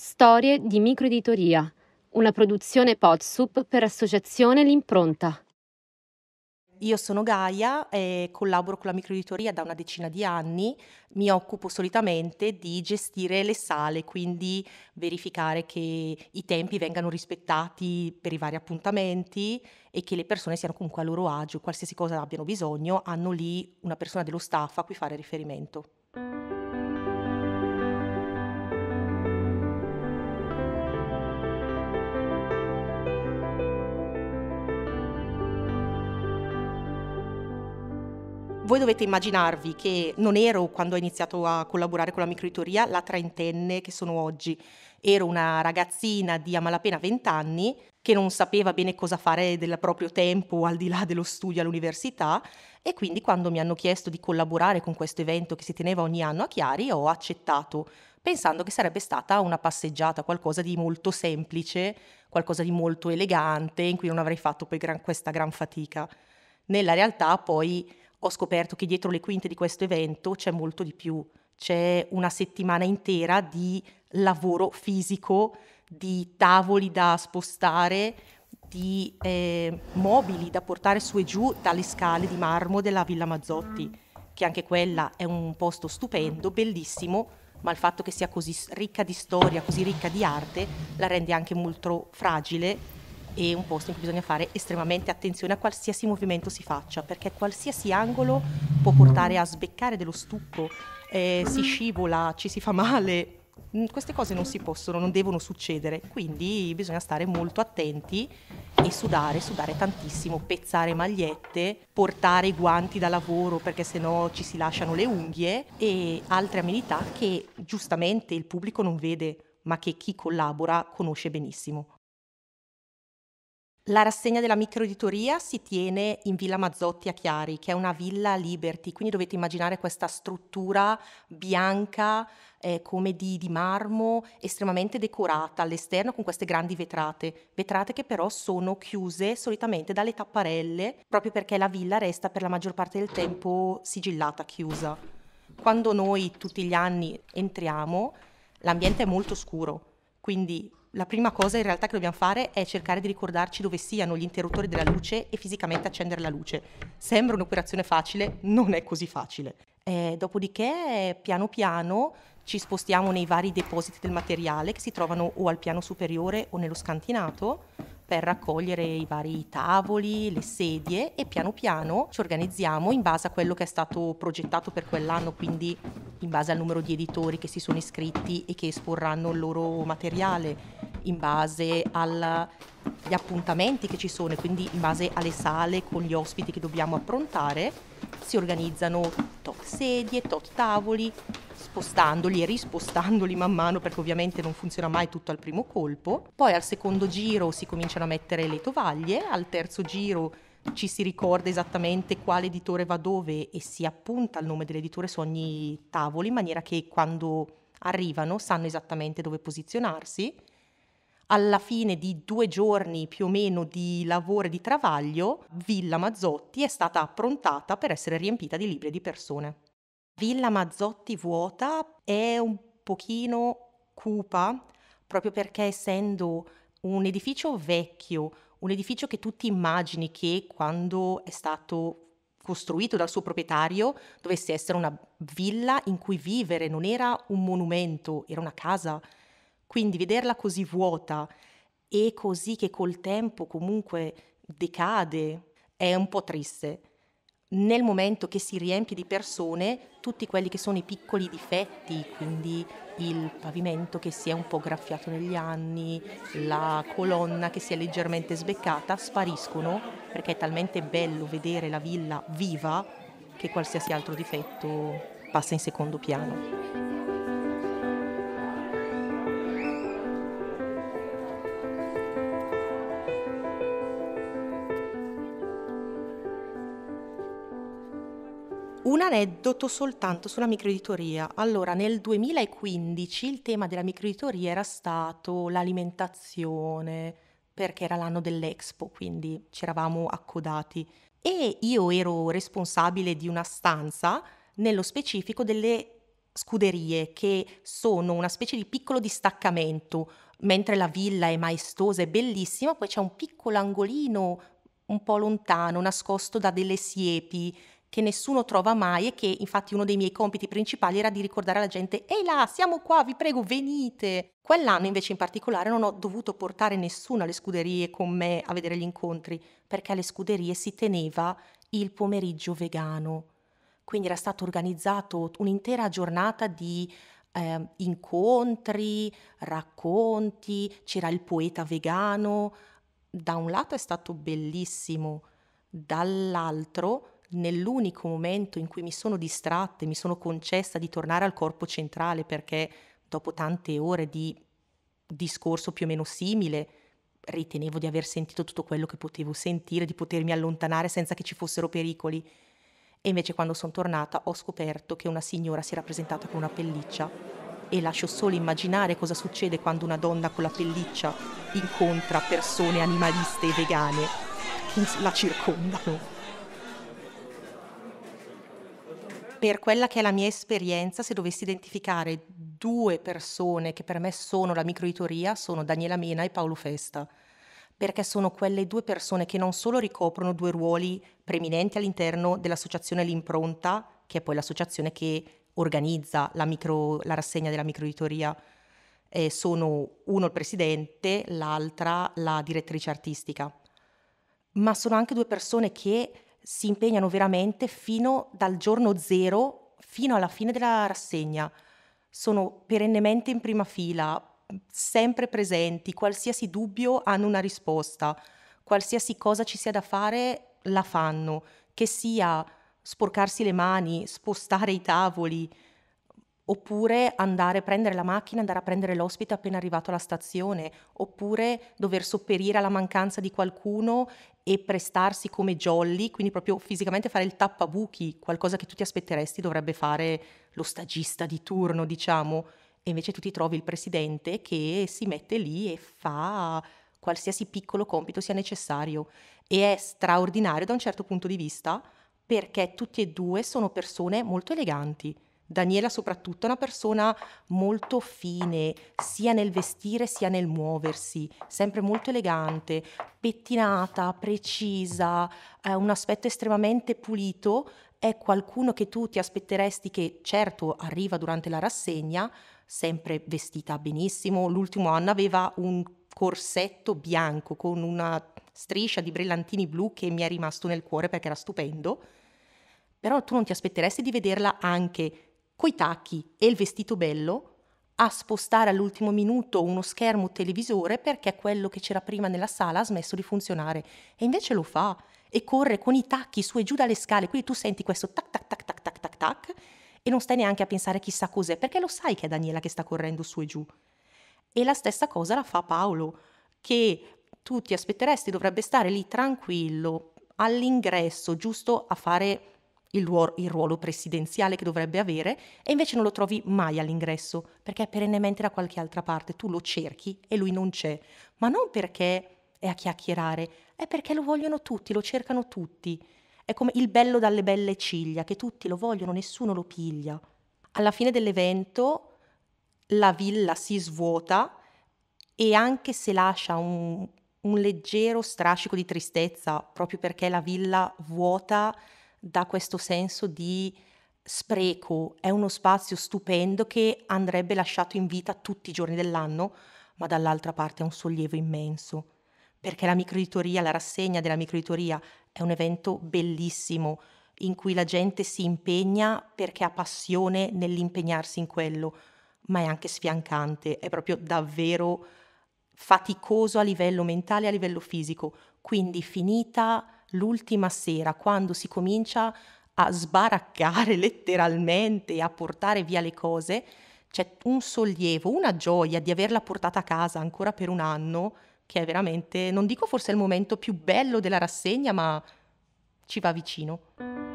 Storie di microeditoria, una produzione Podsup per associazione L'Impronta. Io sono Gaia e collaboro con la microeditoria da una decina di anni. Mi occupo solitamente di gestire le sale, quindi verificare che i tempi vengano rispettati per i vari appuntamenti e che le persone siano comunque a loro agio, qualsiasi cosa abbiano bisogno, hanno lì una persona dello staff a cui fare riferimento. Voi dovete immaginarvi che non ero, quando ho iniziato a collaborare con la microeditoria, la trentenne che sono oggi. Ero una ragazzina di a malapena 20 anni che non sapeva bene cosa fare del proprio tempo al di là dello studio all'università e quindi quando mi hanno chiesto di collaborare con questo evento che si teneva ogni anno a Chiari ho accettato pensando che sarebbe stata una passeggiata, qualcosa di molto semplice, qualcosa di molto elegante in cui non avrei fatto poi gran, questa gran fatica. Nella realtà poi ho scoperto che dietro le quinte di questo evento c'è molto di più, c'è una settimana intera di lavoro fisico, di tavoli da spostare, di eh, mobili da portare su e giù dalle scale di marmo della Villa Mazzotti, che anche quella è un posto stupendo, bellissimo, ma il fatto che sia così ricca di storia, così ricca di arte, la rende anche molto fragile e un posto in cui bisogna fare estremamente attenzione a qualsiasi movimento si faccia, perché qualsiasi angolo può portare a sbeccare dello stucco, eh, si scivola, ci si fa male. Mm, queste cose non si possono, non devono succedere, quindi bisogna stare molto attenti e sudare, sudare tantissimo, pezzare magliette, portare i guanti da lavoro perché sennò ci si lasciano le unghie e altre amenità che giustamente il pubblico non vede, ma che chi collabora conosce benissimo. La rassegna della microeditoria si tiene in Villa Mazzotti a Chiari, che è una villa Liberty, quindi dovete immaginare questa struttura bianca eh, come di, di, marmo, estremamente decorata all'esterno con queste grandi vetrate, vetrate che però sono chiuse solitamente dalle tapparelle, proprio perché la villa resta per la maggior parte del tempo sigillata, chiusa. Quando noi tutti gli anni entriamo, l'ambiente è molto scuro, quindi la prima cosa in realtà che dobbiamo fare è cercare di ricordarci dove siano gli interruttori della luce e fisicamente accendere la luce. Sembra un'operazione facile, non è così facile. E eh, dopodiché, piano piano, ci spostiamo nei vari depositi del materiale che si trovano o al piano superiore o nello scantinato per raccogliere i vari tavoli, le sedie e piano piano ci organizziamo in base a quello che è stato progettato per quell'anno, quindi in base al numero di editori che si sono iscritti e che esporranno il loro materiale in base agli appuntamenti che ci sono e quindi in base alle sale con gli ospiti che dobbiamo approntare, si organizzano tot sedie, tot tavoli, spostandoli e rispostandoli man mano perché ovviamente non funziona mai tutto al primo colpo. Poi al secondo giro si cominciano a mettere le tovaglie, al terzo giro ci si ricorda esattamente quale editore va dove e si appunta il nome dell'editore su ogni tavolo in maniera che quando arrivano sanno esattamente dove posizionarsi alla fine di due giorni più o meno di lavoro e di travaglio, Villa Mazzotti è stata approntata per essere riempita di libri e di persone. Villa Mazzotti vuota è un pochino cupa, proprio perché essendo un edificio vecchio, un edificio che tutti immagini che quando è stato costruito dal suo proprietario dovesse essere una villa in cui vivere, non era un monumento, era una casa quindi vederla così vuota e così che col tempo comunque decade è un po' triste. Nel momento che si riempie di persone, tutti quelli che sono i piccoli difetti, quindi il pavimento che si è un po' graffiato negli anni, la colonna che si è leggermente sbeccata, spariscono perché è talmente bello vedere la villa viva che qualsiasi altro difetto passa in secondo piano. aneddoto soltanto sulla microeditoria. Allora, nel 2015 il tema della microeditoria era stato l'alimentazione, perché era l'anno dell'Expo, quindi ci eravamo accodati. E io ero responsabile di una stanza, nello specifico delle scuderie, che sono una specie di piccolo distaccamento. Mentre la villa è maestosa e bellissima, poi c'è un piccolo angolino un po' lontano, nascosto da delle siepi, che nessuno trova mai e che infatti uno dei miei compiti principali era di ricordare alla gente ehi là, siamo qua, vi prego, venite. Quell'anno invece in particolare non ho dovuto portare nessuno alle scuderie con me a vedere gli incontri, perché alle scuderie si teneva il pomeriggio vegano. Quindi era stato organizzato un'intera giornata di eh, incontri, racconti, c'era il poeta vegano. Da un lato è stato bellissimo, dall'altro nell'unico momento in cui mi sono distratta e mi sono concessa di tornare al corpo centrale perché dopo tante ore di discorso più o meno simile ritenevo di aver sentito tutto quello che potevo sentire, di potermi allontanare senza che ci fossero pericoli. E invece quando sono tornata ho scoperto che una signora si era presentata con una pelliccia e lascio solo immaginare cosa succede quando una donna con la pelliccia incontra persone animaliste e vegane che la circondano. per quella che è la mia esperienza, se dovessi identificare due persone che per me sono la microeditoria, sono Daniela Mena e Paolo Festa, perché sono quelle due persone che non solo ricoprono due ruoli preminenti all'interno dell'associazione L'Impronta, che è poi l'associazione che organizza la, micro, la rassegna della microeditoria, eh, sono uno il presidente, l'altra la direttrice artistica, ma sono anche due persone che si impegnano veramente fino dal giorno zero, fino alla fine della rassegna. Sono perennemente in prima fila, sempre presenti, qualsiasi dubbio hanno una risposta, qualsiasi cosa ci sia da fare la fanno, che sia sporcarsi le mani, spostare i tavoli, oppure andare a prendere la macchina, andare a prendere l'ospite appena arrivato alla stazione, oppure dover sopperire alla mancanza di qualcuno e prestarsi come jolly, quindi proprio fisicamente fare il tappabuchi, qualcosa che tu ti aspetteresti dovrebbe fare lo stagista di turno, diciamo, e invece tu ti trovi il presidente che si mette lì e fa qualsiasi piccolo compito sia necessario e è straordinario da un certo punto di vista perché tutti e due sono persone molto eleganti Daniela soprattutto è una persona molto fine, sia nel vestire sia nel muoversi, sempre molto elegante, pettinata, precisa, ha un aspetto estremamente pulito, è qualcuno che tu ti aspetteresti che certo arriva durante la rassegna, sempre vestita benissimo, l'ultimo anno aveva un corsetto bianco con una striscia di brillantini blu che mi è rimasto nel cuore perché era stupendo, però tu non ti aspetteresti di vederla anche coi tacchi e il vestito bello, a spostare all'ultimo minuto uno schermo televisore perché quello che c'era prima nella sala ha smesso di funzionare. E invece lo fa e corre con i tacchi su e giù dalle scale, quindi tu senti questo tac tac tac tac tac tac tac e non stai neanche a pensare chissà cos'è, perché lo sai che è Daniela che sta correndo su e giù. E la stessa cosa la fa Paolo, che tu ti aspetteresti dovrebbe stare lì tranquillo all'ingresso, giusto a fare il, ruolo, il ruolo presidenziale che dovrebbe avere e invece non lo trovi mai all'ingresso perché è perennemente da qualche altra parte, tu lo cerchi e lui non c'è, ma non perché è a chiacchierare, è perché lo vogliono tutti, lo cercano tutti. È come il bello dalle belle ciglia, che tutti lo vogliono, nessuno lo piglia. Alla fine dell'evento la villa si svuota e anche se lascia un, un leggero strascico di tristezza, proprio perché la villa vuota dà questo senso di spreco, è uno spazio stupendo che andrebbe lasciato in vita tutti i giorni dell'anno, ma dall'altra parte è un sollievo immenso, perché la microeditoria, la rassegna della microeditoria è un evento bellissimo in cui la gente si impegna perché ha passione nell'impegnarsi in quello, ma è anche sfiancante, è proprio davvero faticoso a livello mentale e a livello fisico. Quindi finita l'ultima sera, quando si comincia a sbaraccare letteralmente, e a portare via le cose, c'è un sollievo, una gioia di averla portata a casa ancora per un anno, che è veramente, non dico forse il momento più bello della rassegna, ma ci va vicino.